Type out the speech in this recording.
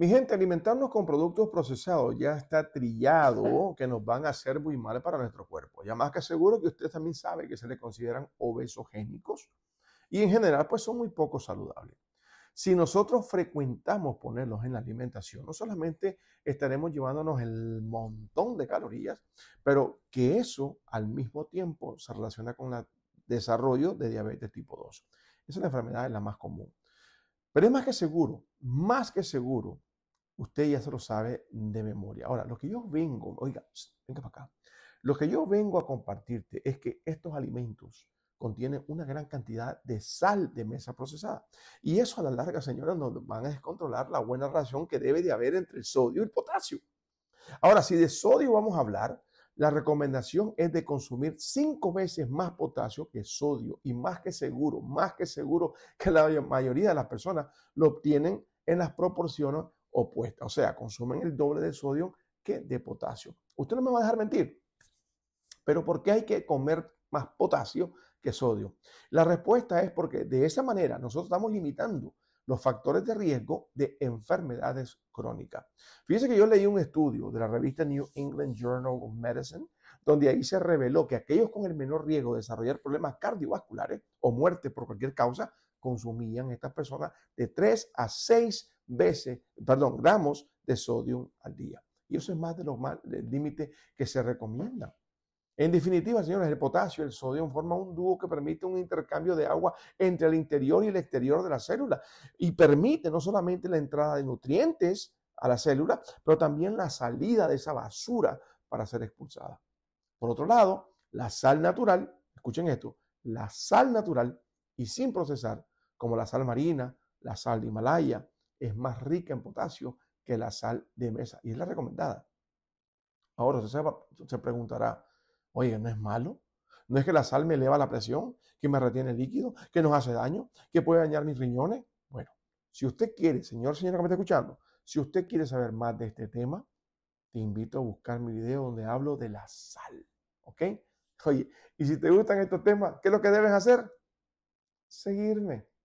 Mi gente, alimentarnos con productos procesados ya está trillado que nos van a hacer muy mal para nuestro cuerpo. Ya más que seguro que ustedes también saben que se le consideran obesogénicos y en general pues son muy poco saludables. Si nosotros frecuentamos ponerlos en la alimentación, no solamente estaremos llevándonos el montón de calorías, pero que eso al mismo tiempo se relaciona con el desarrollo de diabetes tipo 2. Esa es la enfermedad es la más común. Pero es más que seguro, más que seguro usted ya se lo sabe de memoria. Ahora, lo que yo vengo, oiga, venga para acá. Lo que yo vengo a compartirte es que estos alimentos contienen una gran cantidad de sal de mesa procesada. Y eso a la larga, señora, nos van a descontrolar la buena relación que debe de haber entre el sodio y el potasio. Ahora, si de sodio vamos a hablar, la recomendación es de consumir cinco veces más potasio que sodio y más que seguro, más que seguro que la mayoría de las personas lo obtienen en las proporciones opuesta. O sea, consumen el doble de sodio que de potasio. Usted no me va a dejar mentir. Pero ¿por qué hay que comer más potasio que sodio? La respuesta es porque de esa manera nosotros estamos limitando los factores de riesgo de enfermedades crónicas. Fíjese que yo leí un estudio de la revista New England Journal of Medicine, donde ahí se reveló que aquellos con el menor riesgo de desarrollar problemas cardiovasculares o muerte por cualquier causa consumían estas personas de 3 a 6 veces, perdón, gramos de sodio al día. Y eso es más de límite que se recomienda, En definitiva, señores, el potasio y el sodio forman un dúo que permite un intercambio de agua entre el interior y el exterior de la célula y permite no solamente la entrada de nutrientes a la célula, pero también la salida de esa basura para ser expulsada. Por otro lado, la sal natural, escuchen esto, la sal natural y sin procesar como la sal marina, la sal de Himalaya, es más rica en potasio que la sal de mesa y es la recomendada. Ahora usted se, se preguntará, oye, ¿no es malo? ¿No es que la sal me eleva la presión, que me retiene líquido, que nos hace daño, que puede dañar mis riñones? Bueno, si usted quiere, señor, señora que me está escuchando, si usted quiere saber más de este tema, te invito a buscar mi video donde hablo de la sal, ¿ok? Oye, y si te gustan estos temas, ¿qué es lo que debes hacer? Seguirme.